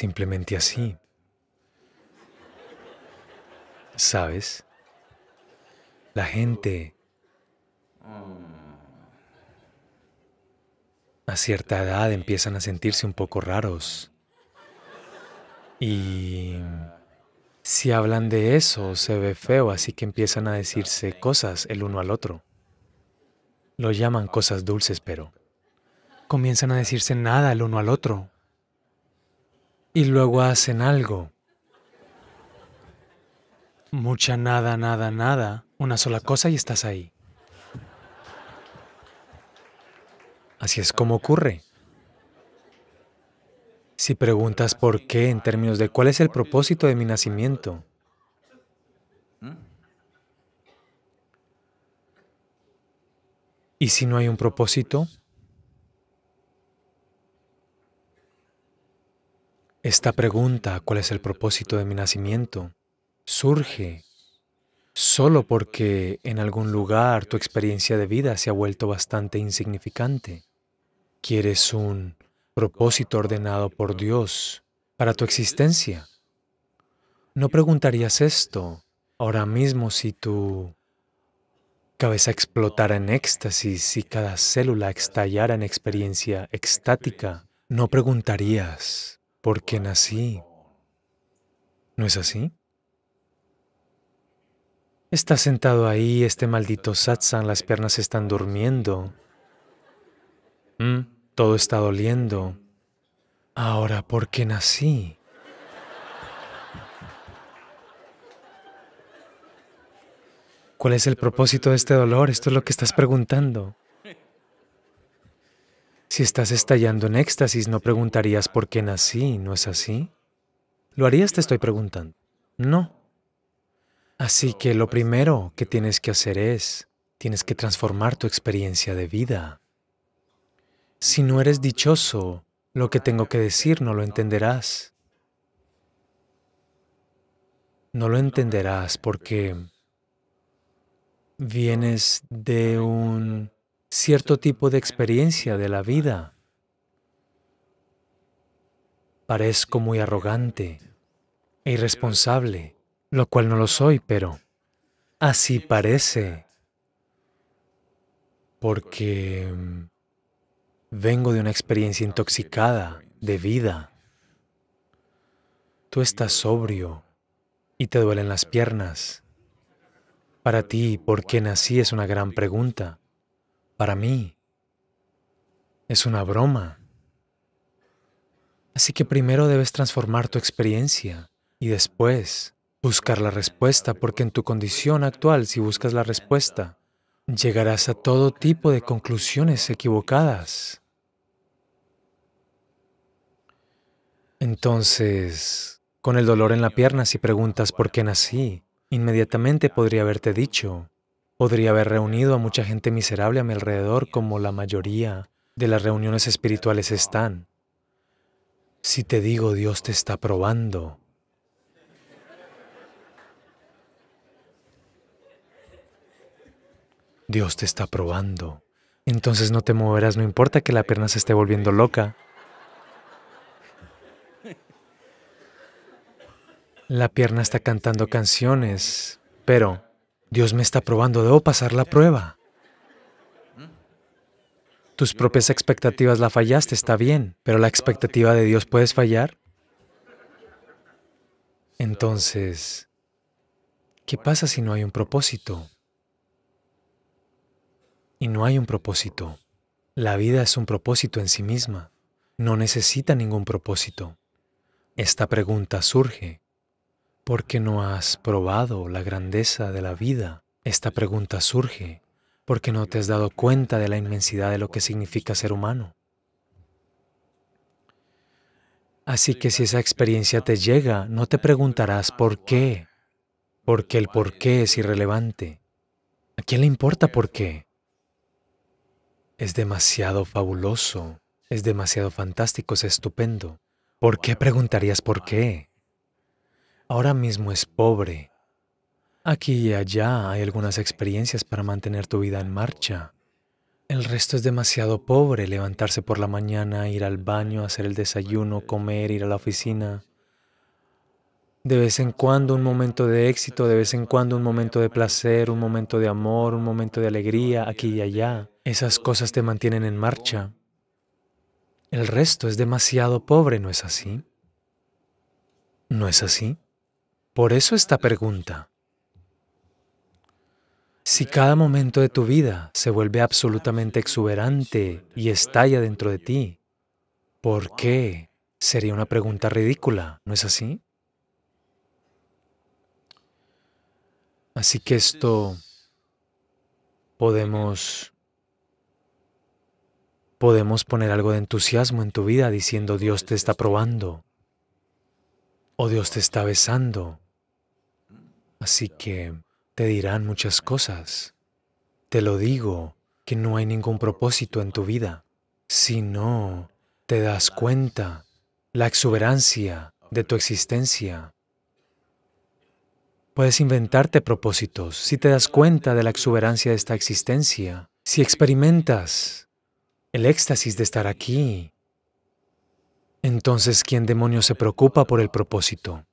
simplemente así. ¿Sabes? La gente a cierta edad empiezan a sentirse un poco raros. Y si hablan de eso, se ve feo, así que empiezan a decirse cosas el uno al otro. Lo llaman cosas dulces, pero comienzan a decirse nada el uno al otro y luego hacen algo. Mucha nada, nada, nada, una sola cosa y estás ahí. Así es como ocurre. Si preguntas por qué en términos de cuál es el propósito de mi nacimiento, y si no hay un propósito, Esta pregunta, ¿cuál es el propósito de mi nacimiento? Surge solo porque en algún lugar tu experiencia de vida se ha vuelto bastante insignificante. Quieres un propósito ordenado por Dios para tu existencia. No preguntarías esto ahora mismo si tu cabeza explotara en éxtasis, si cada célula estallara en experiencia extática. No preguntarías por qué nací. ¿No es así? Está sentado ahí, este maldito satsang, las piernas están durmiendo. Mm, todo está doliendo. Ahora, ¿por qué nací? ¿Cuál es el propósito de este dolor? Esto es lo que estás preguntando. Si estás estallando en éxtasis, no preguntarías por qué nací, ¿no es así? ¿Lo harías? Te estoy preguntando. No. Así que lo primero que tienes que hacer es, tienes que transformar tu experiencia de vida. Si no eres dichoso, lo que tengo que decir no lo entenderás. No lo entenderás porque vienes de un cierto tipo de experiencia de la vida. Parezco muy arrogante e irresponsable, lo cual no lo soy, pero así parece, porque mm, vengo de una experiencia intoxicada de vida. Tú estás sobrio y te duelen las piernas. Para ti, ¿por qué nací? es una gran pregunta para mí es una broma. Así que primero debes transformar tu experiencia y después buscar la respuesta, porque en tu condición actual, si buscas la respuesta, llegarás a todo tipo de conclusiones equivocadas. Entonces, con el dolor en la pierna, si preguntas por qué nací, inmediatamente podría haberte dicho, Podría haber reunido a mucha gente miserable a mi alrededor como la mayoría de las reuniones espirituales están. Si te digo Dios te está probando, Dios te está probando. Entonces no te moverás, no importa que la pierna se esté volviendo loca. La pierna está cantando canciones, pero Dios me está probando, debo pasar la prueba. Tus propias expectativas la fallaste, está bien, pero la expectativa de Dios puedes fallar. Entonces, ¿qué pasa si no hay un propósito? Y no hay un propósito. La vida es un propósito en sí misma. No necesita ningún propósito. Esta pregunta surge ¿Por qué no has probado la grandeza de la vida? Esta pregunta surge porque no te has dado cuenta de la inmensidad de lo que significa ser humano. Así que si esa experiencia te llega, no te preguntarás por qué, porque el por qué es irrelevante. ¿A quién le importa por qué? Es demasiado fabuloso, es demasiado fantástico, es estupendo. ¿Por qué preguntarías por qué? Ahora mismo es pobre. Aquí y allá hay algunas experiencias para mantener tu vida en marcha. El resto es demasiado pobre, levantarse por la mañana, ir al baño, hacer el desayuno, comer, ir a la oficina. De vez en cuando un momento de éxito, de vez en cuando un momento de placer, un momento de amor, un momento de alegría, aquí y allá. Esas cosas te mantienen en marcha. El resto es demasiado pobre, ¿no es así? ¿No es así? Por eso esta pregunta. Si cada momento de tu vida se vuelve absolutamente exuberante y estalla dentro de ti, ¿por qué? Sería una pregunta ridícula, ¿no es así? Así que esto podemos podemos poner algo de entusiasmo en tu vida diciendo Dios te está probando o Dios te está besando Así que te dirán muchas cosas. Te lo digo, que no hay ningún propósito en tu vida. Si no te das cuenta la exuberancia de tu existencia, puedes inventarte propósitos. Si te das cuenta de la exuberancia de esta existencia, si experimentas el éxtasis de estar aquí, entonces, ¿quién demonio se preocupa por el propósito?